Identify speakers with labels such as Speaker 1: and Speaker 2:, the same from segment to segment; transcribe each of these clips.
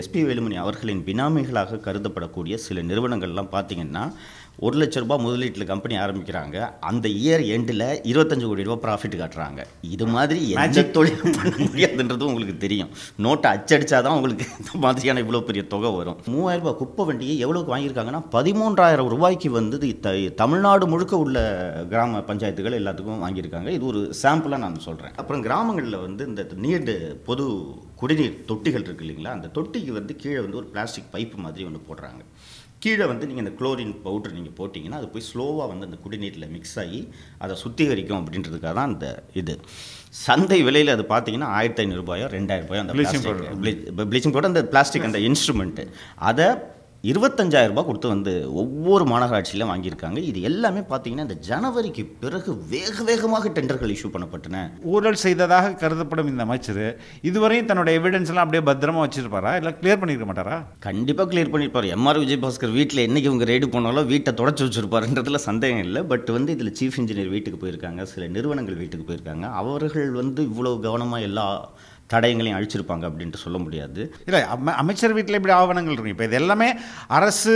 Speaker 1: SP Velumani அவர்களின் பினாமிகளாக கருதப்படக்கூடிய சில நிறுவனங்கள்லாம் பார்த்திங்கன்னா ஒரு லட்ச ரூபா முதலீட்டில் கம்பெனி ஆரம்பிக்கிறாங்க அந்த இயர் எண்டில் இருபத்தஞ்சு கோடி ரூபா ப்ராஃபிட் காட்டுறாங்க இது மாதிரி எந்த தொழில் பண்ண முடியாதுன்றதும் உங்களுக்கு தெரியும் நோட்டை அச்சடிச்சா தான் உங்களுக்கு இந்த மாதிரியான இவ்வளோ பெரிய தொகை வரும் மூவாயிரம் ரூபாய் குப்பை வண்டியை எவ்வளோக்கு வாங்கியிருக்காங்கன்னா பதிமூன்றாயிரம் ரூபாய்க்கு வந்து த தமிழ்நாடு முழுக்க உள்ள கிராம பஞ்சாயத்துகள் எல்லாத்துக்கும் வாங்கியிருக்காங்க இது ஒரு சாம்பிளாக நான் சொல்கிறேன் அப்புறம் கிராமங்களில் வந்து இந்த நீர் பொது குடிநீர் தொட்டிகள் இருக்கு இல்லைங்களா அந்த தொட்டிக்கு வந்து கீழே வந்து ஒரு பிளாஸ்டிக் பைப்பு மாதிரி ஒன்று போடுறாங்க கீழே வந்து நீங்கள் இந்த குளோரின் பவுட்ரு நீங்கள் போட்டிங்கன்னா அது போய் ஸ்லோவாக வந்து அந்த குடிநீரில் மிக்ஸ் ஆகி அதை சுத்திகரிக்கும் அப்படின்றதுக்காக தான் அந்த இது சந்தை விலையில் அது பார்த்தீங்கன்னா ஆயிரத்தி ஐநூறுபாயோ ரெண்டாயிரம் ரூபாயோ அந்த ப்ளீச்சிங் பவுடர் ப்ளீச்சிங் பவுடர் அந்த பிளாஸ்டிக் அந்த இன்ஸ்ட்ருமெண்ட்டு அதை ரூபாய் கொடுத்து வந்து ஒவ்வொரு மாநகராட்சியிலும் வாங்கியிருக்காங்க இது எல்லாமே பார்த்தீங்கன்னா இந்த ஜனவரிக்கு பிறகு வேக வேகமாக டெண்டர்கள் இஷ்யூ பண்ணப்பட்டன
Speaker 2: ஊழல் செய்ததாக கருதப்படும் இந்த அமைச்சர் இதுவரையும் தன்னோட எவிடன்ஸ்லாம் அப்படியே பத்திரமா வச்சிருப்பாரா இல்லை
Speaker 1: கிளியர் பண்ணிக்க மாட்டாரா கண்டிப்பாக கிளியர் பண்ணியிருப்பார் எம்ஆர் விஜயபாஸ்கர் வீட்டில் என்னைக்கு இவங்க ரைடு போனாலும் வீட்டை தொடச்சி வச்சிருப்பாருன்றதுல சந்தேகம் இல்லை பட் வந்து இதில் சீஃப் இன்ஜினியர் வீட்டுக்கு போயிருக்காங்க சில நிறுவனங்கள் வீட்டுக்கு போயிருக்காங்க அவர்கள் வந்து இவ்வளோ கவனமாக எல்லா தடயங்களையும் அழிச்சிருப்பாங்க அப்படின்ட்டு சொல்ல முடியாது இல்லை அமைச்சர் வீட்டில் இப்படி ஆவணங்கள் இருக்கு இப்போ இது எல்லாமே அரசு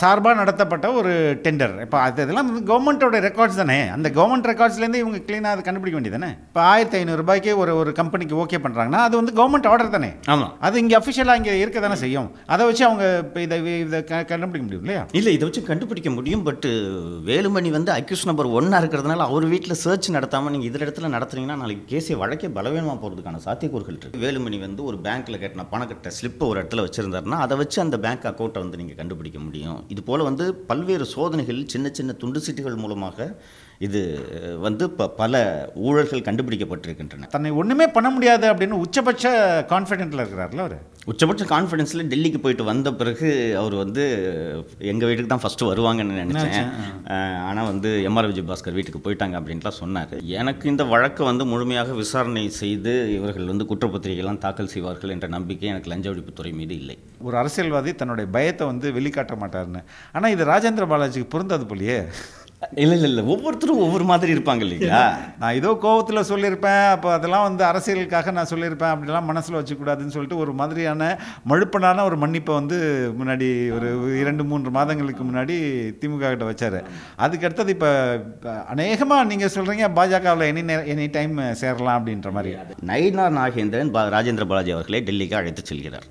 Speaker 1: சார்பாக நடத்தப்பட்ட
Speaker 2: ஒரு டெண்டர் இப்போ அது இதெல்லாம் கவர்மெண்ட்டோட ரெக்கார்ட்ஸ் தானே அந்த கவர்மெண்ட் ரெக்கார்ட்ஸ்லேருந்து இவங்க க்ளீனாக அதை கண்டுபிடிக்க வேண்டியது தானே இப்போ ஆயிரத்தி ஐநூறுரூபாய்க்கு ஒரு ஒரு கம்பெனிக்கு ஓகே பண்ணுறாங்கன்னா அது வந்து கவர்மெண்ட் ஆர்டர் தானே ஆமாம் அது இங்கே
Speaker 1: அஃபிஷியலாக இங்கே இருக்க தானே செய்யும் அதை வச்சு அவங்க இப்போ இதை இதை கண்டுபிடிக்க முடியும் இல்லையா இல்லை இதை வச்சு கண்டுபிடிக்க முடியும் பட் வேலுமணி வந்து அக்யூஸ் நம்பர் ஒன்னாக இருக்கிறதுனால அவர் வீட்டில் சர்ச் நடத்தாமல் நீங்கள் இதில் இடத்துல நடத்துனீங்கன்னா நாளைக்கு கேசிய வழக்கே பலவீனமாக போகிறதுக்கான சாத்தியக்கூறுகள் இருக்குது வேலுமணி வந்து ஒரு பேங்க்கில் கட்டின பணம் கட்ட ஸ்லிப்பை ஒரு இடத்துல வச்சுருந்தாருன்னா அதை வச்சு அந்த பேங்க் அக்கௌண்ட்டை வந்து நீங்கள் கண்டுபிடிக்க முடியும் இது போல் வந்து பல்வேறு சோதனைகள் சின்ன சின்ன துண்டு சீட்டுகள் மூலமாக இது வந்து இப்போ பல ஊழல்கள் கண்டுபிடிக்கப்பட்டிருக்கின்றன தன்னை ஒன்றுமே பண்ண முடியாது அப்படின்னு உச்சபட்ச கான்ஃபிடென்ட்டில் இருக்கிறார்ல அவர் உச்சபட்ச கான்ஃபிடென்ஸில் டெல்லிக்கு போயிட்டு வந்த பிறகு அவர் வந்து எங்கள் வீட்டுக்கு தான் ஃபஸ்ட்டு வருவாங்கன்னு நினச்சேன் ஆனால் வந்து எம்ஆர் விஜய் பாஸ்கர் வீட்டுக்கு போயிட்டாங்க அப்படின்லாம் சொன்னார் எனக்கு இந்த வழக்கை வந்து முழுமையாக விசாரணை செய்து இவர்கள் வந்து குற்றப்பத்திரிகைலாம் தாக்கல் செய்வார்கள் என்ற நம்பிக்கை எனக்கு லஞ்ச ஒழிப்புத்துறை மீது இல்லை
Speaker 2: ஒரு அரசியல்வாதி தன்னுடைய பயத்தை வந்து வெளிக்காட்ட மாட்டார்னு ஆனால் இது ராஜேந்திர பாலாஜிக்கு பொருந்தாது போலியே இல்லை இல்லை இல்லை ஒவ்வொருத்தரும் ஒவ்வொரு மாதிரி இருப்பாங்க இல்லைங்களா நான் ஏதோ கோபத்தில் சொல்லியிருப்பேன் அப்போ அதெல்லாம் வந்து அரசியலுக்காக நான் சொல்லியிருப்பேன் அப்படிலாம் மனசில் வச்சுக்கூடாதுன்னு சொல்லிட்டு ஒரு மாதிரியான மழுப்பனான ஒரு மன்னிப்பை வந்து முன்னாடி ஒரு இரண்டு மூன்று மாதங்களுக்கு முன்னாடி திமுக கிட்ட வச்சார் அதுக்கடுத்தது இப்போ அநேகமாக நீங்கள் சொல்கிறீங்க பாஜகவில் எனி எனி டைம் சேரலாம் அப்படின்ற மாதிரி
Speaker 1: நயினா நாகேந்திரன் ராஜேந்திர பாலாஜி அவர்களை டெல்லிக்கு அழைத்து செல்கிறார்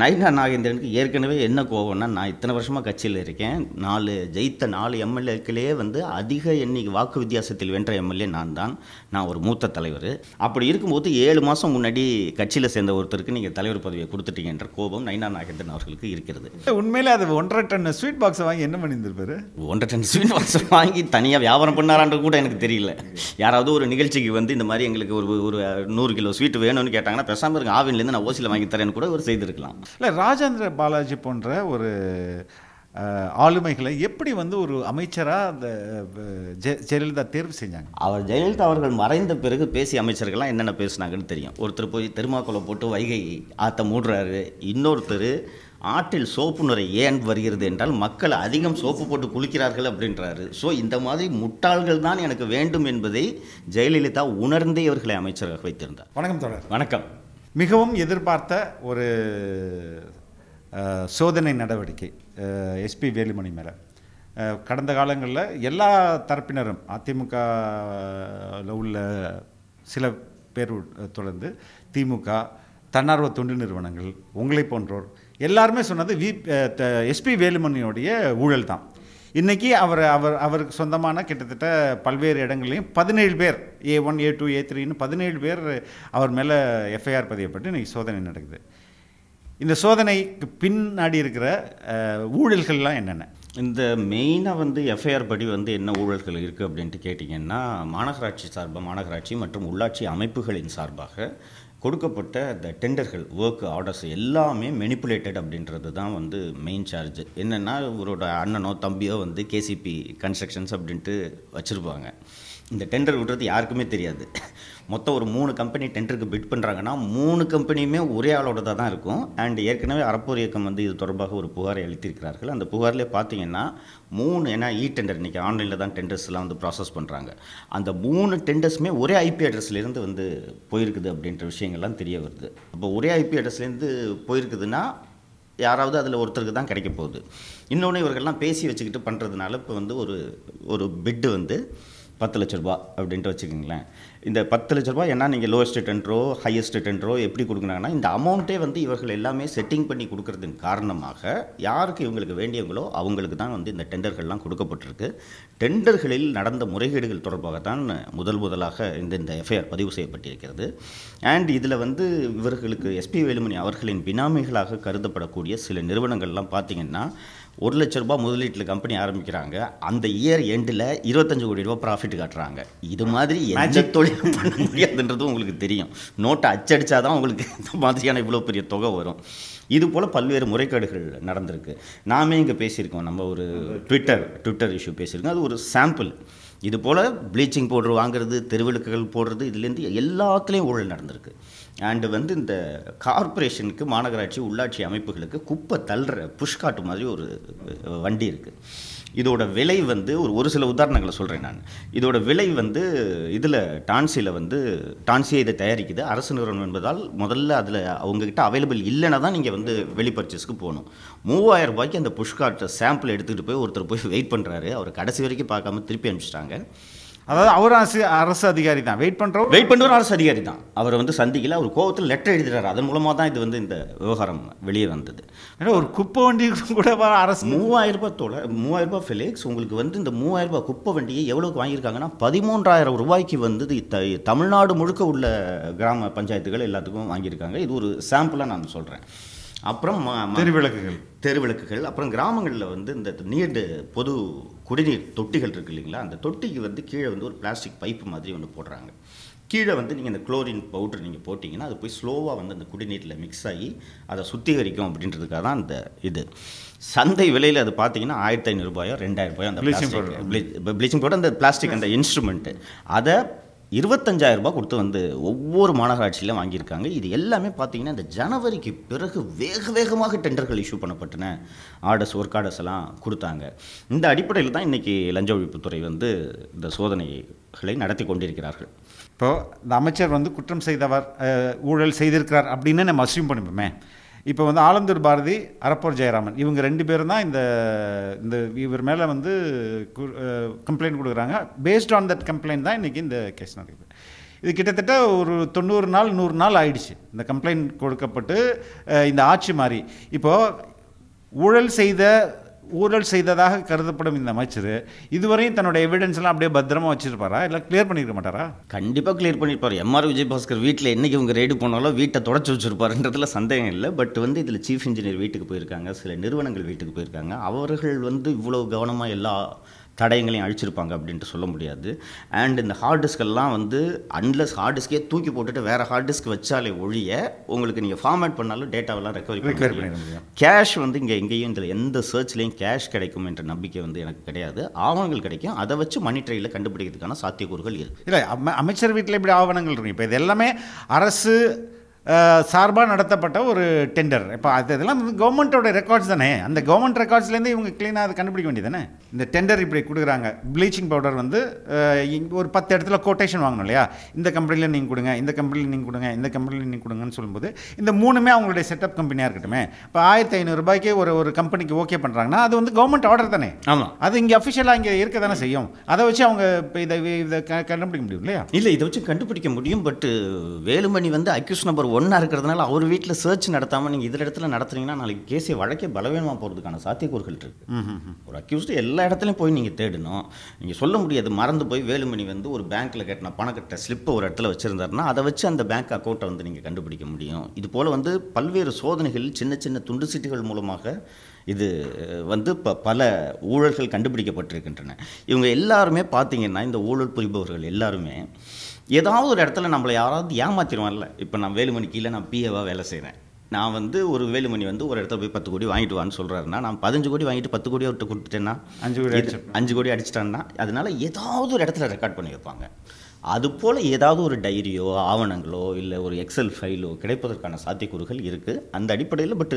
Speaker 1: நயினா நாகேந்திரனுக்கு ஏற்கனவே என்ன கோபம்னா நான் இத்தனை வருஷமாக கட்சியில் இருக்கேன் நாலு ஜெயித்த நாலு எம்எல்ஏக்களே வந்து அதிக எண்ணிக்கை வாக்கு வித்தியாசத்தில் வென்ற எம்எல்ஏ நான் தான் நான் ஒரு மூத்த தலைவர் அப்படி இருக்கும்போது ஏழு மாதம் முன்னாடி கட்சியில் சேர்ந்த ஒருத்தருக்கு நீங்கள் தலைவர் பதவியை கொடுத்துட்டீங்கன்ற கோபம் நயினா நாகேந்திரன் அவர்களுக்கு இருக்கிறது
Speaker 2: உண்மையிலே அது ஒன்றரை டன் ஸ்வீட் பாக்ஸை வாங்கி என்ன பண்ணியிருந்திருப்பாரு
Speaker 1: ஒன்றரை டன் ஸ்வீட் பாக்ஸை வாங்கி தனியாக வியாபாரம் பண்ணாரான் கூட எனக்கு தெரியல யாராவது ஒரு நிகழ்ச்சிக்கு வந்து இந்த மாதிரி எங்களுக்கு ஒரு ஒரு நூறு கிலோ ஸ்வீட் வேணும்னு கேட்டாங்கன்னா பேசாமல் இருக்கு ஆவின்லேருந்து நான் ஓசியில் வாங்கி தரேன்னு கூட ஒரு செய்திருக்கலாம்
Speaker 2: இல்லை ராஜேந்திர பாலாஜி போன்ற ஒரு ஆளுமைகளை எப்படி வந்து ஒரு அமைச்சராக அந்த
Speaker 1: ஜெயலலிதா தேர்வு செஞ்சாங்க அவர் ஜெயலலிதா அவர்கள் மறைந்த பிறகு பேசிய அமைச்சர்கள்லாம் என்னென்ன பேசுனாங்கன்னு தெரியும் ஒருத்தர் போய் திருமாக்குளை போட்டு வைகை ஆற்ற மூடுறாரு இன்னொருத்தர் ஆற்றில் சோப்பு நுரை ஏன் வருகிறது என்றால் மக்கள் அதிகம் சோப்பு போட்டு குளிக்கிறார்கள் அப்படின்றாரு ஸோ இந்த மாதிரி முட்டாள்கள் தான் எனக்கு வேண்டும் என்பதை ஜெயலலிதா உணர்ந்தே இவர்களை அமைச்சராக வைத்திருந்தார் வணக்கம் தொடர் வணக்கம் மிகவும் எதிர்பார்த்த ஒரு
Speaker 2: சோதனை நடவடிக்கை எஸ்பி வேலுமணி மேலே கடந்த காலங்களில் எல்லா தரப்பினரும் அதிமுக உள்ள சில பேர் தொடர்ந்து திமுக தன்னார்வ தொண்டு நிறுவனங்கள் உங்களை போன்றோர் எல்லாருமே சொன்னது வி எஸ்பி வேலுமணியோடைய ஊழல் தான் இன்றைக்கி அவர் அவர் அவருக்கு சொந்தமான கிட்டத்தட்ட பல்வேறு இடங்கள்லையும் பதினேழு பேர் ஏ ஒன் ஏ டூ ஏ த்ரீனு பதினேழு பேர் அவர் மேலே எஃப்ஐஆர் பதியப்பட்டு இன்றைக்கி சோதனை நடக்குது இந்த சோதனைக்கு பின்னாடி இருக்கிற ஊழல்கள்லாம் என்னென்ன
Speaker 1: இந்த மெயினாக வந்து எஃப்ஐஆர் படி வந்து என்ன ஊழல்கள் இருக்குது அப்படின்ட்டு கேட்டிங்கன்னா மாநகராட்சி சார்பாக மாநகராட்சி மற்றும் உள்ளாட்சி அமைப்புகளின் சார்பாக கொடுக்கப்பட்ட அந்த டெண்டர்கள் ஒர்க் ஆர்டர்ஸ் எல்லாமே மெனிப்புலேட்டட் அப்படின்றது தான் வந்து மெயின் சார்ஜ் என்னென்னா இவரோட அண்ணனோ தம்பியோ வந்து கேசிபி கன்ஸ்ட்ரக்ஷன்ஸ் அப்படின்ட்டு வச்சுருப்பாங்க இந்த டெண்டர் விடுறது யாருக்குமே தெரியாது மொத்தம் ஒரு மூணு கம்பெனி டெண்டருக்கு பிட் பண்ணுறாங்கன்னா மூணு கம்பெனியுமே ஒரே ஆளோடதாக தான் இருக்கும் அண்ட் ஏற்கனவே அறப்போர் இயக்கம் வந்து இது தொடர்பாக ஒரு புகாரை அளித்திருக்கிறார்கள் அந்த புகாரில் பார்த்தீங்கன்னா மூணு ஏன்னா இ டெண்டர் இன்றைக்கி ஆன்லைனில் தான் டெண்டர்ஸ்லாம் வந்து ப்ராசஸ் பண்ணுறாங்க அந்த மூணு டெண்டர்ஸுமே ஒரே ஐபி அட்ரஸ்லேருந்து வந்து போயிருக்குது அப்படின்ற விஷயங்கள்லாம் தெரிய வருது அப்போ ஒரே ஐபி அட்ரஸ்லேருந்து போயிருக்குதுன்னா யாராவது அதில் ஒருத்தருக்கு தான் கிடைக்க போகுது இன்னொன்று இவர்கள்லாம் பேசி வச்சுக்கிட்டு பண்ணுறதுனால இப்போ வந்து ஒரு ஒரு பிட்டு வந்து பத்து லட்ச ரூபா அப்படின்ட்டு வச்சுக்கிங்களேன் இந்த பத்து லட்ச ரூபா ஏன்னா நீங்கள் லோவஸ்ட் டென்ட்ரோ ஹையஸ்ட் டென்ட்ரோ எப்படி கொடுக்குறாங்கன்னா இந்த அமௌண்ட்டே வந்து இவர்கள் எல்லாமே செட்டிங் பண்ணி கொடுக்குறதன் காரணமாக யாருக்கு இவங்களுக்கு வேண்டியவங்களோ அவங்களுக்கு தான் வந்து இந்த டெண்டர்கள்லாம் கொடுக்கப்பட்டிருக்கு டெண்டர்களில் நடந்த முறைகேடுகள் தொடர்பாக தான் முதல் முதலாக இந்த இந்த எஃப்ஐஆர் பதிவு செய்யப்பட்டிருக்கிறது அண்ட் இதில் வந்து இவர்களுக்கு எஸ்பி வேலுமணி அவர்களின் பினாமிகளாக கருதப்படக்கூடிய சில நிறுவனங்கள்லாம் பார்த்திங்கன்னா ஒரு லட்ச ரூபா முதலீட்டில் கம்பெனி ஆரம்பிக்கிறாங்க அந்த இயர் எண்டில் இருபத்தஞ்சு கோடி ரூபா ப்ராஃபிட் காட்டுறாங்க இது மாதிரி எந்த தொழில் பண்ண முடியாதுன்றதும் உங்களுக்கு தெரியும் நோட்டை அச்சடித்தா தான் உங்களுக்கு இந்த மாதிரியான இவ்வளோ பெரிய தொகை வரும் இது போல் பல்வேறு முறைகேடுகள் நடந்திருக்கு நாமே இங்கே பேசியிருக்கோம் நம்ம ஒரு ட்விட்டர் ட்விட்டர் இஷ்யூ பேசியிருக்கோம் அது ஒரு சாம்பிள் இது போல் ப்ளீச்சிங் பவுடர் வாங்குறது தெருவிளக்குகள் போடுறது இதுலேருந்து எல்லாத்துலேயும் ஊழல் நடந்திருக்கு அண்டு வந்து இந்த கார்பரேஷனுக்கு மாநகராட்சி உள்ளாட்சி அமைப்புகளுக்கு குப்பை தள்ளுற புஷ்காட்டு மாதிரி ஒரு வண்டி இருக்குது இதோட விலை வந்து ஒரு ஒரு சில உதாரணங்களை சொல்கிறேன் நான் இதோட விலை வந்து இதில் டான்சியில் வந்து டான்சியை இதை தயாரிக்குது அரசு நிறுவனம் என்பதால் முதல்ல அதில் அவங்கக்கிட்ட அவைலபிள் இல்லைன்னா தான் நீங்கள் வந்து வெளிப்பர்ச்சேஸ்க்கு போகணும் மூவாயிரம் ரூபாய்க்கு அந்த புஷ்காட்டை சாம்பிள் எடுத்துகிட்டு போய் ஒருத்தர் போய் வெயிட் பண்ணுறாரு அவர் கடைசி வரைக்கும் பார்க்காம திருப்பி அனுப்பிச்சிட்டாங்க அதாவது அவர் அரசு அரசு அதிகாரி தான் வெயிட் பண்ணுறவர் வெயிட் பண்ணுறவர் அரசு அதிகாரி தான் அவர் வந்து சந்திக்கல அவர் கோபத்தில் லெட்டர் எழுதுறாரு அதன் மூலமாக தான் இது வந்து இந்த விவகாரம் வெளியே வந்தது ஏன்னா ஒரு குப்பை வண்டி கூட அரசு மூவாயிரம் ரூபாய் தொலை மூவாயிரம் ரூபாய் ஃபிலிக்ஸ் உங்களுக்கு வந்து இந்த மூவாயிரம் ரூபாய் குப்பை வண்டியை எவ்வளோக்கு வாங்கியிருக்காங்கன்னா பதிமூன்றாயிரம் ரூபாய்க்கு வந்து தமிழ்நாடு முழுக்க உள்ள கிராம பஞ்சாயத்துகள் எல்லாத்துக்கும் வாங்கியிருக்காங்க இது ஒரு சாம்பிளாக நான் சொல்கிறேன் அப்புறம் தெருவிளக்குகள் தெருவிளக்குகள் அப்புறம் கிராமங்களில் வந்து இந்த நீண்டு பொது குடிநீர் தொட்டிகள் இருக்கு இல்லைங்களா அந்த தொட்டிக்கு வந்து கீழே வந்து ஒரு பிளாஸ்டிக் பைப்பு மாதிரி ஒன்று போடுறாங்க கீழே வந்து நீங்கள் இந்த குளோரின் பவுடர் நீங்கள் போட்டிங்கன்னா அது போய் ஸ்லோவாக வந்து அந்த குடிநீரில் மிக்ஸ் ஆகி அதை சுத்திகரிக்கும் அப்படின்றதுக்காக தான் அந்த இது சந்தை விலையில் அது பார்த்தீங்கன்னா ஆயிரத்தி ஐநூறுபாயோ ரெண்டாயிரம் ரூபாயோ அந்த ப்ளீச்சிங் பவுடர் அந்த பவுடர் அந்த பிளாஸ்டிக் அந்த இன்ஸ்ட்ருமெண்ட்டு அதை இருபத்தஞ்சாயிரம் ரூபாய் கொடுத்து வந்து ஒவ்வொரு மாநகராட்சியிலும் வாங்கியிருக்காங்க இது எல்லாமே பார்த்தீங்கன்னா இந்த ஜனவரிக்கு பிறகு வேக வேகமாக டெண்டர்கள் இஷ்யூ பண்ணப்பட்டன ஆர்டர்ஸ் ஒர்க் ஆர்டர்ஸ் எல்லாம் கொடுத்தாங்க இந்த அடிப்படையில் தான் இன்றைக்கி லஞ்ச ஒழிப்புத்துறை வந்து இந்த சோதனைகளை நடத்தி கொண்டிருக்கிறார்கள் இப்போது
Speaker 2: இந்த அமைச்சர் வந்து குற்றம் செய்தவர் ஊழல் செய்திருக்கிறார் அப்படின்னு நம்ம அசியூம் பண்ணிப்போமே இப்போ வந்து ஆலந்தூர் பாரதி அரப்பூர் ஜெயராமன் இவங்க ரெண்டு பேரும் தான் இந்த இந்த இவர் மேலே வந்து கம்ப்ளைண்ட் கொடுக்குறாங்க பேஸ்ட் ஆன் தட் கம்ப்ளைண்ட் தான் இன்றைக்கி இந்த கேஸ் நடக்குது இது கிட்டத்தட்ட ஒரு தொண்ணூறு நாள் நூறு நாள் ஆயிடுச்சு இந்த கம்ப்ளைண்ட் கொடுக்கப்பட்டு இந்த ஆட்சி மாறி இப்போது ஊழல் செய்த ஊழல் செய்ததாக கருதப்படும் இந்த
Speaker 1: அமைச்சர் இதுவரையும் தன்னோட எவிடன்ஸ்லாம் அப்படியே பத்திரமா வச்சிருப்பாரா இல்லை கிளியர் பண்ணிருக்க மாட்டாரா கண்டிப்பாக கிளியர் பண்ணியிருப்பார் எம்ஆர் விஜயபாஸ்கர் வீட்டில் என்னைக்கு இவங்க ரெய்டு போனாலும் வீட்டை தொடச்சி வச்சிருப்பாருன்றதுல சந்தேகம் இல்லை பட் வந்து இதில் சீஃப் இன்ஜினியர் வீட்டுக்கு போயிருக்காங்க சில நிறுவனங்கள் வீட்டுக்கு போயிருக்காங்க அவர்கள் வந்து இவ்வளோ கவனமாக எல்லா தடயங்களையும் அழிச்சிருப்பாங்க அப்படின்ட்டு சொல்ல முடியாது அண்ட் இந்த ஹார்ட் டிஸ்கெல்லாம் வந்து அன்லஸ் ஹார்ட் டிஸ்கே தூக்கி போட்டுட்டு வேறு ஹார்ட் டிஸ்க் வச்சாலே ஒழிய உங்களுக்கு நீங்கள் ஃபார்மேட் பண்ணாலும் டேட்டாவெல்லாம் ரெக்கவரி பண்ண கேஷ் வந்து இங்கே எங்கேயும் இதில் எந்த சர்ச்லேயும் கேஷ் கிடைக்கும் என்ற நம்பிக்கை வந்து எனக்கு கிடையாது ஆவணங்கள் கிடைக்கும் அதை வச்சு மணி ட்ரையில் கண்டுபிடிக்கிறதுக்கான சாத்தியக்கூறுகள் இருக்குது இல்லை அமைச்சர் வீட்டில்
Speaker 2: இப்படி ஆவணங்கள் இருக்கு இப்போ இது எல்லாமே அரசு சார்பாக நடத்தப்பட்ட ஒரு டெண்டர் இப்போ அது இதெல்லாம் கவர்மெண்ட்டோட ரெக்கார்ட்ஸ் தானே அந்த கவர்மெண்ட் ரெக்கார்ட்ஸ்லேருந்து இவங்க க்ளீனாக அதை கண்டுபிடிக்க வேண்டியது தானே இந்த டெண்டர் இப்படி கொடுக்குறாங்க ப்ளீச்சிங் பவுடர் வந்து ஒரு பத்து இடத்துல கோட்டேஷன் வாங்கணும் இல்லையா இந்த கம்பெனியில் நீங்கள் கொடுங்க இந்த கம்பெனியில் நீங்கள் கொடுங்க இந்த கம்பெனியில் நீங்கள் கொடுங்கன்னு சொல்லும்போது இந்த மூணுமே அவங்களுடைய செட்டப் கம்பெனியாக இருக்கட்டுமே இப்போ ஆயிரத்தி ஐநூறுரூபாய்க்கு ஒரு ஒரு கம்பெனிக்கு ஓகே பண்ணுறாங்கன்னா அது வந்து கவர்மெண்ட் ஆர்டர் தானே ஆமாம் அது இங்கே
Speaker 1: அஃபிஷியலாக இங்கே இருக்க தானே செய்யும் அதை வச்சு அவங்க இப்போ இதை இதை கண்டுபிடிக்க முடியும் இல்லையா இல்லை இதை வச்சு கண்டுபிடிக்க முடியும் பட் வேலுமணி வந்து அக்யூஸ் நம்பர் ஒன்றா இருக்கிறதுனால அவர் வீட்டில் சர்ச் நடத்தாமல் நீங்கள் இதில் இடத்துல நடத்துனீங்கன்னா நாளைக்கு கேஸை வழக்கே பலவீனமாக போகிறதுக்கான சாத்தியக்கூறுகள் இருக்குது ஒரு அக்யூஸ்டு எல்லா இடத்துலையும் போய் நீங்கள் தேடணும் நீங்கள் சொல்ல முடியாது மறந்து போய் வேலுமணி வந்து ஒரு பேங்க்கில் கட்டின பணம் கட்ட ஸ்லிப்பை ஒரு இடத்துல வச்சுருந்தாருன்னா அதை வச்சு அந்த பேங்க் அக்கௌண்ட்டை வந்து நீங்கள் கண்டுபிடிக்க முடியும் இது போல் வந்து பல்வேறு சோதனைகள் சின்ன சின்ன துண்டு சீட்டுகள் மூலமாக இது வந்து ப பல ஊழல்கள் கண்டுபிடிக்கப்பட்டிருக்கின்றன இவங்க எல்லாருமே பார்த்தீங்கன்னா இந்த ஊழல் புரிபவர்கள் எல்லாருமே ஏதாவது ஒரு இடத்துல நம்மளை யாராவது ஏமாத்திடுவான்ல இப்போ நான் வேலுமணி கீழே நான் பிஏவாக வேலை செய்கிறேன் நான் வந்து ஒரு வேலுமணி வந்து ஒரு இடத்துல போய் பத்து கோடி வாங்கிட்டு வான்னு சொல்கிறாருன்னா நான் பதினஞ்சு கோடி வாங்கிட்டு பத்து கோடி அவர்கிட்ட கொடுத்துட்டேன்னா அஞ்சு கோடி அஞ்சு கோடி அடிச்சிட்டான்னா அதனால் ஏதாவது ஒரு இடத்துல ரெக்கார்ட் பண்ணி வைப்பாங்க அதுபோல் ஏதாவது ஒரு டைரியோ ஆவணங்களோ இல்லை ஒரு எக்ஸல் ஃபைலோ கிடைப்பதற்கான சாத்தியக்கூறுகள் இருக்குது அந்த அடிப்படையில் பட்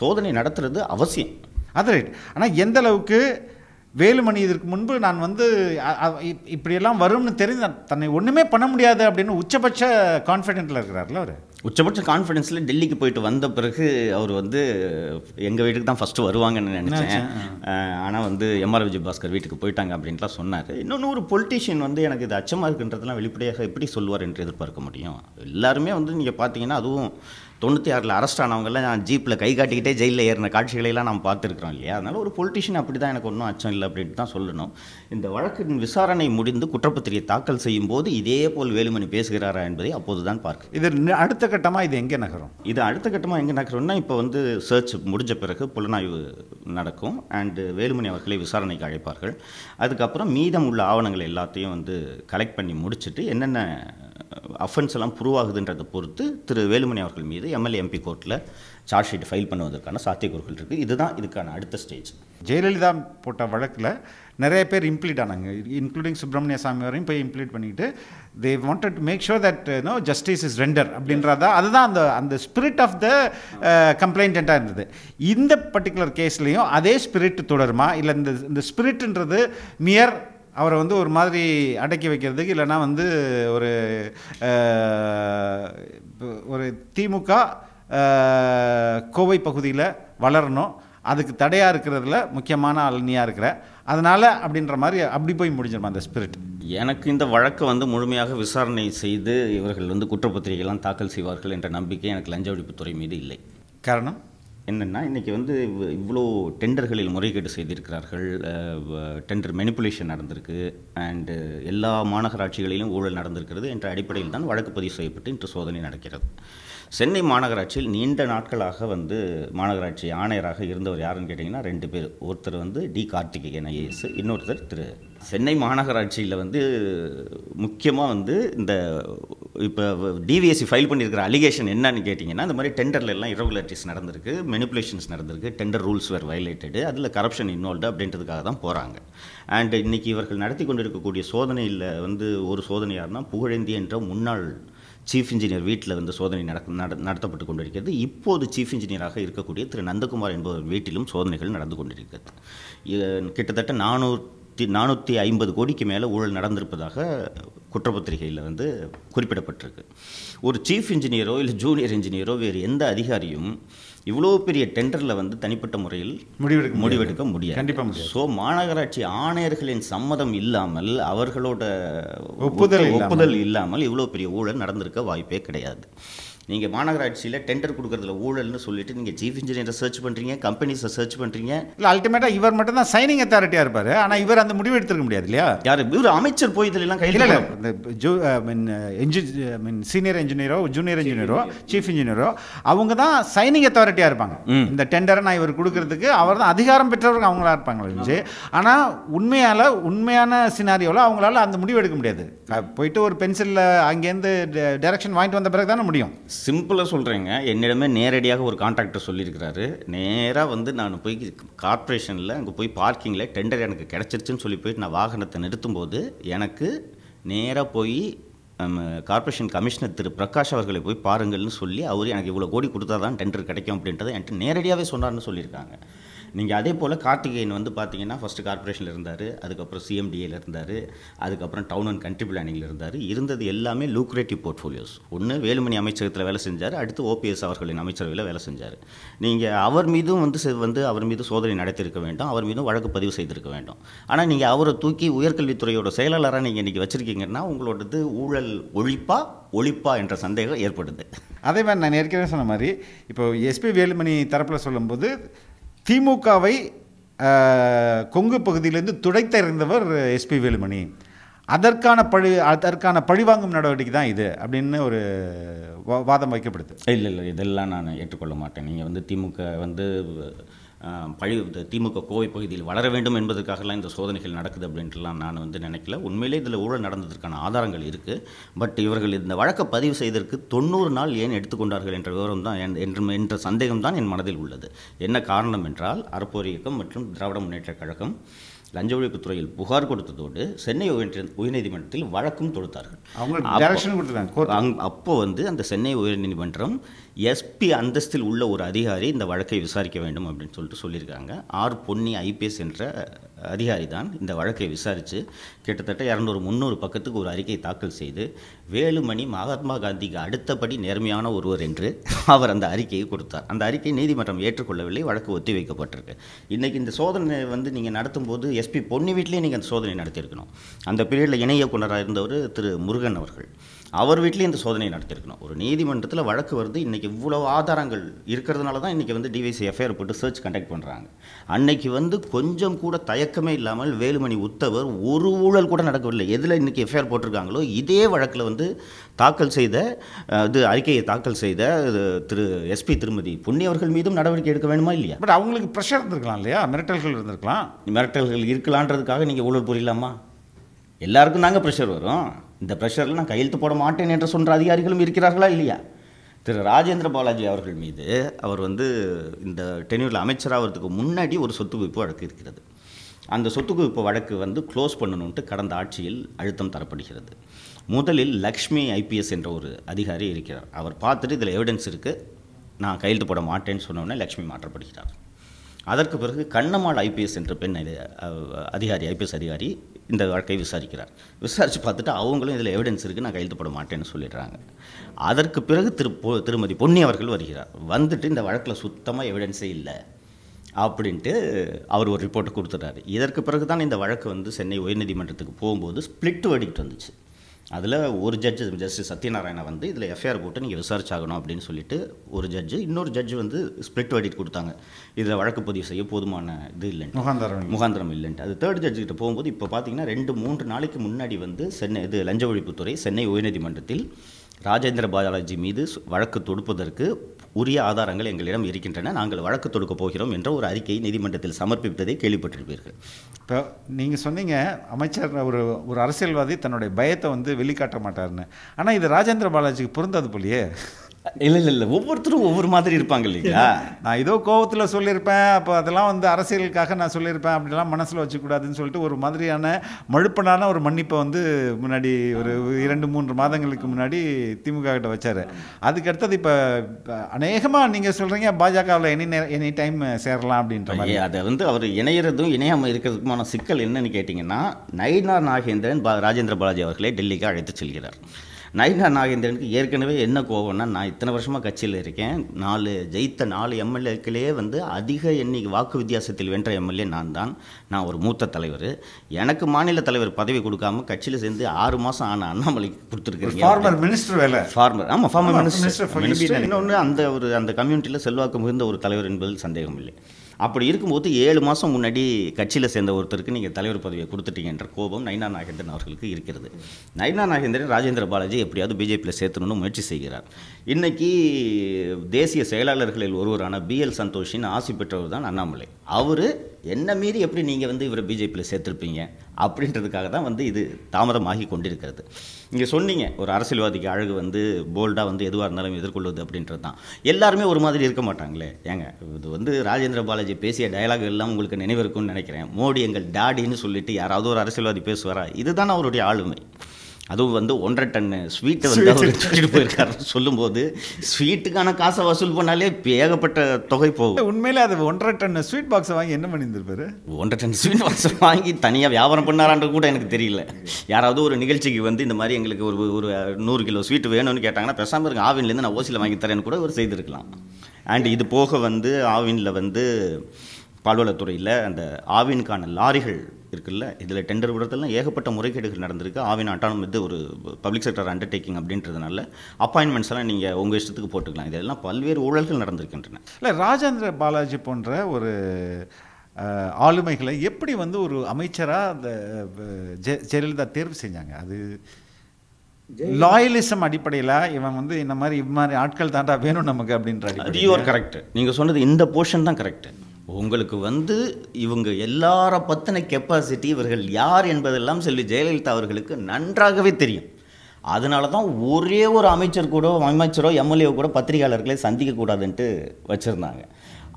Speaker 1: சோதனை நடத்துறது அவசியம் அது ரைட் ஆனால் எந்த அளவுக்கு
Speaker 2: வேலுமணி இதற்கு முன்பு நான் வந்து இப்படியெல்லாம் வரும்னு தெரிஞ்சு தன்னை ஒன்றுமே பண்ண முடியாது அப்படின்னு உச்சபட்ச கான்ஃபிடென்ட்டில் இருக்கிறார்ல அவர்
Speaker 1: உச்சபட்ச கான்ஃபிடென்ஸில் டெல்லிக்கு போயிட்டு வந்த பிறகு அவர் வந்து எங்கள் வீட்டுக்கு தான் ஃபஸ்ட்டு வருவாங்கன்னு நினச்சேன் ஆனால் வந்து எம்ஆர் விஜய் பாஸ்கர் வீட்டுக்கு போயிட்டாங்க அப்படின்லாம் சொன்னார் இன்னொன்று ஒரு பொலிட்டீஷியன் வந்து எனக்கு இது அச்சமாக இருக்குன்றதெல்லாம் வெளிப்படையாக எப்படி சொல்லுவார் என்று எதிர்பார்க்க முடியும் எல்லாருமே வந்து நீங்கள் பார்த்தீங்கன்னா அதுவும் தொண்ணூற்றி ஆறில் அரெஸ்ட் ஆனவங்கெல்லாம் நான் ஜீப்பில் கை காட்டிக்கிட்டே ஜெயிலில் ஏறின காட்சிகளையெல்லாம் நம்ம பார்த்துருக்குறோம் இல்லையா அதனால் ஒரு பொலிட்டிஷியன் அப்படி தான் எனக்கு ஒன்றும் அச்சம் இல்லை அப்படின்ட்டு தான் சொல்லணும் இந்த வழக்கின் விசாரணை முடிந்து குற்றப்பத்திரிகை தாக்கல் செய்யும் போது இதே போல் வேலுமணி பேசுகிறாரா என்பதை அப்போது தான் பார்க்கு இது அடுத்த கட்டமாக இது எங்கே நகரும் இது அடுத்த கட்டமாக எங்கே நகரும்னா இப்போ வந்து சர்ச் முடிஞ்ச பிறகு புலனாய்வு நடக்கும் அண்டு வேலுமணி அவர்களை விசாரணைக்கு அழைப்பார்கள் அதுக்கப்புறம் மீதம் உள்ள ஆவணங்கள் எல்லாத்தையும் வந்து கலெக்ட் பண்ணி முடிச்சுட்டு என்னென்ன அஃபென்ஸ் எல்லாம் ப்ரூவ் ஆகுதுன்றதை பொறுத்து திரு வேலுமணி அவர்கள் மீது எம்எல்ஏ எம்பி கோர்ட்டில் சார்ஜ் ஷீட் ஃபைல் பண்ணுவதற்கான சாத்தியக்கூறுகள் இருக்குது இதுதான் இதுக்கான அடுத்த ஸ்டேஜ் ஜெயலலிதா போட்ட வழக்கில்
Speaker 2: நிறைய பேர் இம்ப்ளீட் ஆனாங்க இன்க்ளூடிங் சுப்பிரமணிய சாமி வரையும் போய் இம்ப்ளீட் பண்ணிட்டு they wanted to make sure that no justice is render அப்படின்றதா அதுதான் அந்த அந்த ஸ்பிரிட் ஆஃப் த கம்ப்ளைண்ட்டாக இருந்தது இந்த பர்டிகுலர் கேஸ்லேயும் அதே ஸ்பிரிட் தொடருமா இல்லை இந்த இந்த ஸ்பிரிட்ன்றது மியர் அவரை வந்து ஒரு மாதிரி அடக்கி வைக்கிறதுக்கு இல்லைனா வந்து ஒரு ஒரு திமுக கோவை பகுதியில் வளரணும் அதுக்கு தடையாக இருக்கிறதுல முக்கியமான அலனியாக இருக்கிற அதனால் அப்படின்ற மாதிரி அப்படி போய் முடிஞ்சிடும் அந்த ஸ்பிரிட்
Speaker 1: எனக்கு இந்த வழக்கை வந்து முழுமையாக விசாரணை செய்து இவர்கள் வந்து குற்றப்பத்திரிகைலாம் தாக்கல் செய்வார்கள் என்ற நம்பிக்கை எனக்கு லஞ்ச ஒழிப்புத்துறை மீது இல்லை காரணம் என்னென்னா இன்றைக்கி வந்து இவ்வளோ டெண்டர்களில் முறைகேடு செய்திருக்கிறார்கள் டெண்டர் மெனிப்புலேஷன் நடந்திருக்கு அண்டு எல்லா மாநகராட்சிகளிலும் ஊழல் நடந்திருக்கிறது என்ற அடிப்படையில் தான் வழக்கு பதிவு செய்யப்பட்டு இன்று சோதனை நடக்கிறது சென்னை மாநகராட்சியில் நீண்ட நாட்களாக வந்து மாநகராட்சி ஆணையராக இருந்தவர் யாருன்னு கேட்டிங்கன்னா ரெண்டு பேர் ஒருத்தர் வந்து டி கார்த்திகேயன் ஐஏஎஸ் இன்னொருத்தர் திரு சென்னை மாநகராட்சியில் வந்து முக்கியமாக வந்து இந்த இப்போ டிவிஎஸ்சி ஃபைல் பண்ணியிருக்கிற அலிகேஷன் என்னன்னு கேட்டிங்கன்னா இந்த மாதிரி டெண்டர்லாம் இரகுலரிட்டிஸ் நடந்திருக்கு மெனிப்புலேஷன்ஸ் நடந்திருக்கு டெண்டர் ரூல்ஸ் வேர் வயலேட்டடு அதில் கரப்ஷன் இன்வால்வ்டு அப்படின்றதுக்காக தான் போகிறாங்க அண்ட் இன்றைக்கி இவர்கள் நடத்தி கொண்டிருக்கக்கூடிய சோதனையில் வந்து ஒரு இருந்தால் புகழேந்தி என்ற முன்னாள் சீஃப் இன்ஜினியர் வீட்டில் வந்து சோதனை நடக்க நடத்தப்பட்டு கொண்டிருக்கிறது இப்போது சீஃப் இன்ஜினியராக இருக்கக்கூடிய திரு நந்தகுமார் என்பவர் வீட்டிலும் சோதனைகள் நடந்து கொண்டிருக்கிறது கிட்டத்தட்ட நானூறு நானூற்றி ஐம்பது கோடிக்கு மேலே ஊழல் நடந்திருப்பதாக குற்றப்பத்திரிகையில் வந்து குறிப்பிடப்பட்டிருக்கு ஒரு சீஃப் இன்ஜினியரோ இல்லை ஜூனியர் இன்ஜினியரோ வேறு எந்த அதிகாரியும் இவ்வளோ பெரிய டெண்டரில் வந்து தனிப்பட்ட முறையில் முடிவெடுக்க முடிவெடுக்க முடியாது கண்டிப்பாக ஸோ மாநகராட்சி ஆணையர்களின் சம்மதம் இல்லாமல் அவர்களோட ஒப்புதல் ஒப்புதல் இல்லாமல் இவ்வளோ பெரிய ஊழல் நடந்திருக்க வாய்ப்பே கிடையாது நீங்கள் மாநகராட்சியில் டெண்டர் கொடுக்குறதுல ஊழல்னு சொல்லிட்டு நீங்கள் சீஃப் இன்ஜினியரை சர்ச் பண்ணுறீங்க கம்பெனிஸை சர்ச் பண்ணுறீங்க இல்லை அல்டிமேட்டாக இவர் மட்டும் தான் சைனிங் அத்தாரிட்டியாக இருப்பார் ஆனால் இவர் அந்த முடிவு எடுத்துக்க முடியாது இல்லையா யார் இவர் அமைச்சர் போய் இதிலெல்லாம் கையில் இல்லை
Speaker 2: இந்த ஜூ மீன் மீன் சீனியர் இன்ஜினியரோ ஜூனியர் இன்ஜினியரோ சீஃப் இன்ஜினியரோ அவங்க தான் சைனிங் அத்தாரிட்டியாக இருப்பாங்க இந்த டெண்டரை நான் இவர் கொடுக்கறதுக்கு அவர் தான் அதிகாரம் பெற்றவர்கள் அவங்களா இருப்பாங்களே இருந்துச்சு ஆனால் உண்மையால் உண்மையான சினாரியோவில் அவங்களால அந்த முடிவு எடுக்க முடியாது போயிட்டு ஒரு பென்சிலில் அங்கேருந்து டேரக்ஷன் வாங்கிட்டு வந்த பிறகு தானே முடியும்
Speaker 1: சிம்பிளாக சொல்கிறேங்க என்னிடமே நேரடியாக ஒரு கான்ட்ராக்டர் சொல்லியிருக்கிறாரு நேராக வந்து நான் போய் கார்ப்பரேஷனில் அங்கே போய் பார்க்கிங்கில் டெண்டர் எனக்கு கிடச்சிருச்சுன்னு சொல்லி போய் நான் வாகனத்தை நிறுத்தும்போது எனக்கு நேராக போய் கார்ப்பரேஷன் கமிஷனர் திரு பிரகாஷ் அவர்களை போய் பாருங்கள்னு சொல்லி அவர் எனக்கு இவ்வளோ கோடி கொடுத்தா தான் டெண்டர் கிடைக்கும் அப்படின்றத என்கிட்ட நேரடியாகவே சொன்னார்னு சொல்லியிருக்காங்க நீங்கள் அதே போல் கார்த்திகேயன் வந்து பார்த்தீங்கன்னா ஃபஸ்ட்டு கார்பரேஷனில் இருந்தார் அதுக்கப்புறம் சிஎம்டிஏல இருந்தார் அதுக்கப்புறம் டவுன் அண்ட் கண்ட்ரி பிளானிங்கில் இருந்தார் இருந்தது எல்லாமே லூக்ரேட்டிவ் போர்ட்ஃபோலியோஸ் ஒன்று வேலுமணி அமைச்சகத்தில் வேலை செஞ்சார் அடுத்து ஓபிஎஸ் அவர்களின் அமைச்சரவையில் வேலை செஞ்சார் நீங்கள் அவர் மீதும் வந்து வந்து அவர் மீது சோதனை நடத்தியிருக்க வேண்டும் அவர் மீதும் வழக்கு பதிவு செய்திருக்க வேண்டும் ஆனால் நீங்கள் அவரை தூக்கி உயர்கல்வித்துறையோட செயலாளராக நீங்கள் இன்றைக்கி வச்சுருக்கீங்கன்னா உங்களோடது ஊழல் ஒழிப்பா ஒழிப்பா என்ற சந்தேகம் ஏற்படுது அதே மாதிரி நான் ஏற்கனவே சொன்ன மாதிரி இப்போ எஸ்பி வேலுமணி
Speaker 2: தரப்பில் சொல்லும்போது திமுகவை கொங்கு பகுதியிலிருந்து துடைத்தறிந்தவர் எஸ்பி வேலுமணி அதற்கான பழி அதற்கான பழிவாங்கும் நடவடிக்கை தான்
Speaker 1: இது அப்படின்னு ஒரு வாதம் வைக்கப்படுது இல்லை இல்லை இதெல்லாம் நான் ஏற்றுக்கொள்ள மாட்டேன் நீங்கள் வந்து திமுக வந்து பழி திமுக கோவை பகுதியில் வளர வேண்டும் என்பதற்காகலாம் இந்த சோதனைகள் நடக்குது அப்படின்ட்டுலாம் நான் வந்து நினைக்கல உண்மையிலே இதில் ஊழல் நடந்ததற்கான ஆதாரங்கள் இருக்குது பட் இவர்கள் இந்த வழக்கை பதிவு செய்ததற்கு தொண்ணூறு நாள் ஏன் எடுத்துக்கொண்டார்கள் என்ற விவரம் தான் என்ற என்ற சந்தேகம் தான் என் மனதில் உள்ளது என்ன காரணம் என்றால் அறப்போர் இயக்கம் மற்றும் திராவிட முன்னேற்ற கழகம் லஞ்ச ஒழிப்புத்துறையில் புகார் கொடுத்ததோடு சென்னை உயர்நீதிமன்றத்தில் வழக்கும் தொடுத்தார்கள் அப்போ வந்து அந்த சென்னை உயர்நீதிமன்றம் எஸ்பி அந்தஸ்தில் உள்ள ஒரு அதிகாரி இந்த வழக்கை விசாரிக்க வேண்டும் அப்படின்னு சொல்லிட்டு சொல்லியிருக்காங்க ஆர் பொன்னி ஐபிஎஸ் என்ற அதிகாரி தான் இந்த வழக்கை விசாரித்து கிட்டத்தட்ட இரநூறு முந்நூறு பக்கத்துக்கு ஒரு அறிக்கை தாக்கல் செய்து வேலுமணி மகாத்மா காந்திக்கு அடுத்தபடி நேர்மையான ஒருவர் என்று அவர் அந்த அறிக்கையை கொடுத்தார் அந்த அறிக்கை நீதிமன்றம் ஏற்றுக்கொள்ளவில்லை வழக்கு ஒத்திவைக்கப்பட்டிருக்கு இன்றைக்கி இந்த சோதனை வந்து நீங்கள் நடத்தும்போது எஸ்பி பொன்னி வீட்டிலே நீங்கள் அந்த சோதனை நடத்தியிருக்கணும் அந்த பீரியடில் இணைய இருந்தவர் திரு முருகன் அவர்கள் அவர் வீட்டிலேயே இந்த சோதனை நடத்தியிருக்கணும் ஒரு நீதிமன்றத்தில் வழக்கு வருது இன்றைக்கி இவ்வளோ ஆதாரங்கள் இருக்கிறதுனால தான் இன்றைக்கி வந்து டிவைசி எஃப்ஐஆர் போட்டு சர்ச் கண்டக்ட் பண்ணுறாங்க அன்னைக்கு வந்து கொஞ்சம் கூட தயக்கமே இல்லாமல் வேலுமணி உத்தவர் ஒரு ஊழல் கூட நடக்கவில்லை எதில் இன்றைக்கி எஃப்ஐஆர் போட்டிருக்காங்களோ இதே வழக்கில் வந்து தாக்கல் செய்த இது அறிக்கையை தாக்கல் செய்த திரு எஸ்பி திருமதி புண்ணியவர்கள் மீதும் நடவடிக்கை எடுக்க வேணுமா இல்லையா பட் அவங்களுக்கு ப்ரெஷர் இருந்திருக்கலாம் இல்லையா மிரட்டல்கள் இருந்திருக்கலாம் மிரட்டல்கள் இருக்கலான்றதுக்காக நீங்கள் ஊழல் புரியலாமா எல்லாருக்கும் நாங்கள் ப்ரெஷர் வரும் இந்த ப்ரெஷரில் நான் கையெழுத்து போட மாட்டேன் என்று சொல்கிற அதிகாரிகளும் இருக்கிறார்களா இல்லையா திரு ராஜேந்திர பாலாஜி அவர்கள் மீது அவர் வந்து இந்த டென்யூரில் அமைச்சராகிறதுக்கு முன்னாடி ஒரு சொத்து குவிப்பு வழக்கு இருக்கிறது அந்த சொத்து குவிப்பு வழக்கு வந்து க்ளோஸ் பண்ணணுன்ட்டு கடந்த ஆட்சியில் அழுத்தம் தரப்படுகிறது முதலில் லக்ஷ்மி ஐபிஎஸ் என்ற ஒரு அதிகாரி இருக்கிறார் அவர் பார்த்துட்டு இதில் எவிடன்ஸ் இருக்குது நான் கையெழுத்து போட மாட்டேன்னு சொன்னோன்னே லக்ஷ்மி மாற்றப்படுகிறார் அதற்கு பிறகு கண்ணம்மாள் ஐபிஎஸ் என்ற பெண் அதிகாரி ஐபிஎஸ் அதிகாரி இந்த வழக்கை விசாரிக்கிறார் விசாரித்து பார்த்துட்டு அவங்களும் இதில் எவிடன்ஸ் இருக்குது நான் கையெழுத்து போட மாட்டேன்னு சொல்லிடுறாங்க அதற்கு பிறகு திரு திருமதி பொன்னி அவர்கள் வருகிறார் வந்துட்டு இந்த வழக்கில் சுத்தமாக எவிடென்ஸே இல்லை அப்படின்ட்டு அவர் ஒரு ரிப்போர்ட்டை கொடுத்துட்றாரு இதற்கு பிறகு தான் இந்த வழக்கு வந்து சென்னை உயர்நீதிமன்றத்துக்கு போகும்போது ஸ்பிளிட் வடிக்கிட்டு வந்துச்சு அதில் ஒரு ஜட்ஜு ஜஸ்டிஸ் சத்யநாராயணா வந்து இதில் எஃப்ஐஆர் போட்டு நீங்கள் விசாரிச்சாகணும் அப்படின்னு சொல்லிட்டு ஒரு ஜட்ஜு இன்னொரு ஜட்ஜு வந்து ஸ்பிளிட் வெடிட் கொடுத்தாங்க இதில் வழக்கு பதிவு செய்ய போதுமான இது இல்லைன்ட்டு முகாந்திரம் முகாந்திரம் இல்லைன்ட்டு அது தேர்ட் ஜட்ஜு கிட்ட போகும்போது இப்போ பார்த்தீங்கன்னா ரெண்டு மூன்று நாளைக்கு முன்னாடி வந்து சென்னை இது லஞ்ச ஒழிப்புத்துறை சென்னை உயர்நீதிமன்றத்தில் ராஜேந்திர பாலாஜி மீது வழக்கு தொடுப்பதற்கு உரிய ஆதாரங்கள் எங்களிடம் இருக்கின்றன நாங்கள் வழக்கு தொடுக்கப் போகிறோம் என்ற ஒரு அறிக்கையை நீதிமன்றத்தில் சமர்ப்பித்ததை கேள்விப்பட்டிருப்பீர்கள் இப்போ
Speaker 2: நீங்கள் சொன்னீங்க அமைச்சர் ஒரு ஒரு அரசியல்வாதி தன்னுடைய பயத்தை வந்து வெளிக்காட்ட மாட்டார்னு ஆனால் இது ராஜேந்திர பாலாஜிக்கு பொருந்தாது போலியே இல்லை இல்லை இல்லை ஒவ்வொருத்தரும் ஒவ்வொரு மாதிரி இருப்பாங்க இல்லைங்களா நான் ஏதோ கோவத்தில் சொல்லியிருப்பேன் அப்போ அதெல்லாம் வந்து அரசியலுக்காக நான் சொல்லியிருப்பேன் அப்படிலாம் மனசில் வச்சுக்கூடாதுன்னு சொல்லிட்டு ஒரு மாதிரியான மழுப்பனான ஒரு மன்னிப்பை வந்து முன்னாடி ஒரு இரண்டு மூன்று மாதங்களுக்கு முன்னாடி திமுக கிட்ட வச்சார் அதுக்கடுத்தது இப்போ அநேகமாக நீங்கள் சொல்கிறீங்க பாஜகவில் எனி எனி டைம் சேரலாம் அப்படின்ற மாதிரி
Speaker 1: அதை வந்து அவர் இணையிறதும் இணையாமல் இருக்கிறதுக்குமான சிக்கல் என்னன்னு கேட்டிங்கன்னா நயினார் நாகேந்திரன் ராஜேந்திர பாலாஜி அவர்களை டெல்லிக்கு அழைத்து செல்கிறார் நயினா நாகேந்திரனுக்கு ஏற்கனவே என்ன கோவம்னா நான் இத்தனை வருஷமாக கட்சியில் இருக்கேன் நாலு ஜெயித்த நாலு எம்எல்ஏக்களையே வந்து அதிக எண்ணிக்கை வாக்கு வித்தியாசத்தில் வென்ற எம்எல்ஏ நான் தான் நான் ஒரு மூத்த தலைவர் எனக்கு மாநில தலைவர் பதவி கொடுக்காம கட்சியில் சேர்ந்து ஆறு மாதம் ஆன அண்ணாமலைக்கு கொடுத்துருக்கிறேன் ஃபார்மர் மினிஸ்டர் ஃபார்மர் ஆமாம் ஃபார்மர் மினிஸ்டர் இன்னொன்று அந்த ஒரு அந்த கம்யூனிட்டியில் செல்வாக்கு மிகுந்த ஒரு தலைவர் என்பதில் சந்தேகம் இல்லை அப்படி இருக்கும்போது ஏழு மாதம் முன்னாடி கட்சியில் சேர்ந்த ஒருத்தருக்கு நீங்கள் தலைவர் பதவியை கொடுத்துட்டீங்கன்ற கோபம் நைனா நாகேந்திரன் அவர்களுக்கு இருக்கிறது நைனா நாகேந்திரன் ராஜேந்திர பாலாஜி எப்படியாவது பிஜேபியில் சேர்த்தணும்னு முயற்சி செய்கிறார் இன்றைக்கி தேசிய செயலாளர்களில் ஒருவரான பிஎல் சந்தோஷின் ஆசி பெற்றவர் தான் அண்ணாமலை அவர் என்ன மீறி எப்படி நீங்கள் வந்து இவரை பிஜேபியில் சேர்த்துருப்பீங்க அப்படின்றதுக்காக தான் வந்து இது தாமதமாகி கொண்டிருக்கிறது இங்கே சொன்னீங்க ஒரு அரசியல்வாதிக்கு அழகு வந்து போல்டாக வந்து எதுவாக இருந்தாலும் எதிர்கொள்வது அப்படின்றது தான் எல்லாருமே ஒரு மாதிரி இருக்க மாட்டாங்களே ஏங்க இது வந்து ராஜேந்திர பாலாஜி பேசிய டயலாக் எல்லாம் உங்களுக்கு நினைவிருக்கும்னு நினைக்கிறேன் மோடி எங்கள் டாடின்னு சொல்லிட்டு யாராவது ஒரு அரசியல்வாதி பேசுவாரா இதுதான் அவருடைய ஆளுமை அதுவும் வந்து ஒன்றரை டன்னு ஸ்வீட்டை வந்து அவர் தூக்கிட்டு போயிருக்காருன்னு சொல்லும்போது ஸ்வீட்டுக்கான காசை வசூல் பண்ணாலே ஏகப்பட்ட தொகை போகும் உண்மையிலே அது ஒன்றரை டன் ஸ்வீட் பாக்ஸை வாங்கி என்ன பண்ணியிருந்திருப்பாரு ஒன்றரை டன் ஸ்வீட் பாக்ஸை வாங்கி தனியாக வியாபாரம் பண்ணாரான்றது கூட எனக்கு தெரியல யாராவது ஒரு நிகழ்ச்சிக்கு வந்து இந்த மாதிரி எங்களுக்கு ஒரு ஒரு நூறு கிலோ ஸ்வீட் வேணும்னு கேட்டாங்கன்னா பெசாமல் இருக்கு ஆவின்லேருந்து நான் ஓசியில் வாங்கி தரேன்னு கூட ஒரு செய்திருக்கலாம் அண்ட் இது போக வந்து ஆவினில் வந்து பால்வளத்துறையில் அந்த ஆவின்கான லாரிகள் இருக்குல்ல இதில் டெண்டர் விடுறதுலாம் ஏகப்பட்ட முறைகேடுகள் நடந்திருக்கு ஆவின் அட்டானம் இது ஒரு பப்ளிக் செக்டர் அண்டர்டேக்கிங் அப்படின்றதுனால அப்பாயின்மெண்ட்ஸ் எல்லாம் நீங்கள் உங்கள் இஷ்டத்துக்கு போட்டுக்கலாம் இதெல்லாம் பல்வேறு ஊழல்கள் நடந்திருக்கின்றன
Speaker 2: இல்லை ராஜேந்திர பாலாஜி போன்ற ஒரு ஆளுமைகளை எப்படி வந்து ஒரு அமைச்சராக அந்த ஜெயலலிதா தேர்வு செஞ்சாங்க அது லாயலிசம்
Speaker 1: அடிப்படையில் இவன் வந்து இந்த மாதிரி இவ் மாதிரி ஆட்கள் தாண்டா வேணும் நமக்கு அப்படின்ற அது யூஆர் கரெக்ட் நீங்கள் சொன்னது இந்த போர்ஷன் தான் கரெக்ட் உங்களுக்கு வந்து இவங்க எல்லார பற்றின கெப்பாசிட்டி இவர்கள் யார் என்பதெல்லாம் செல்வி ஜெயலலிதா அவர்களுக்கு நன்றாகவே தெரியும் அதனால தான் ஒரே ஒரு அமைச்சர் கூட அமைச்சரோ எம்எல்ஏ கூட சந்திக்க சந்திக்கக்கூடாதுன்ட்டு வச்சுருந்தாங்க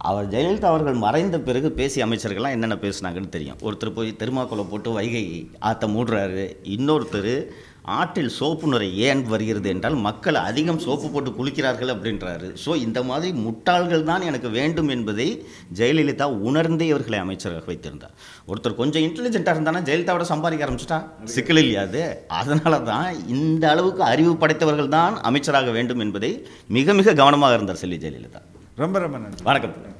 Speaker 1: அவர் ஜெயலலிதா அவர்கள் மறைந்த பிறகு பேசிய அமைச்சர்கள்லாம் என்னென்ன பேசுனாங்கன்னு தெரியும் ஒருத்தர் போய் திருமாக்குளம் போட்டு வைகை ஆற்ற மூடுறாரு இன்னொருத்தர் ஆற்றில் சோப்பு நுரை ஏன் வருகிறது என்றால் மக்கள் அதிகம் சோப்பு போட்டு குளிக்கிறார்கள் அப்படின்றாரு ஸோ இந்த மாதிரி முட்டாள்கள் தான் எனக்கு வேண்டும் என்பதை ஜெயலலிதா உணர்ந்தே இவர்களை அமைச்சராக வைத்திருந்தார் ஒருத்தர் கொஞ்சம் இன்டெலிஜென்ட்டாக இருந்தானா ஜெயலலிதாவோட சம்பாதிக்க ஆரம்பிச்சிட்டா சிக்கல் இல்லையாது அதனால தான் இந்த அளவுக்கு அறிவு படைத்தவர்கள் தான் அமைச்சராக வேண்டும் என்பதை மிக மிக கவனமாக இருந்தார் செல்வி ஜெயலலிதா ரொம்ப ரொம்ப நன்றி வணக்கம்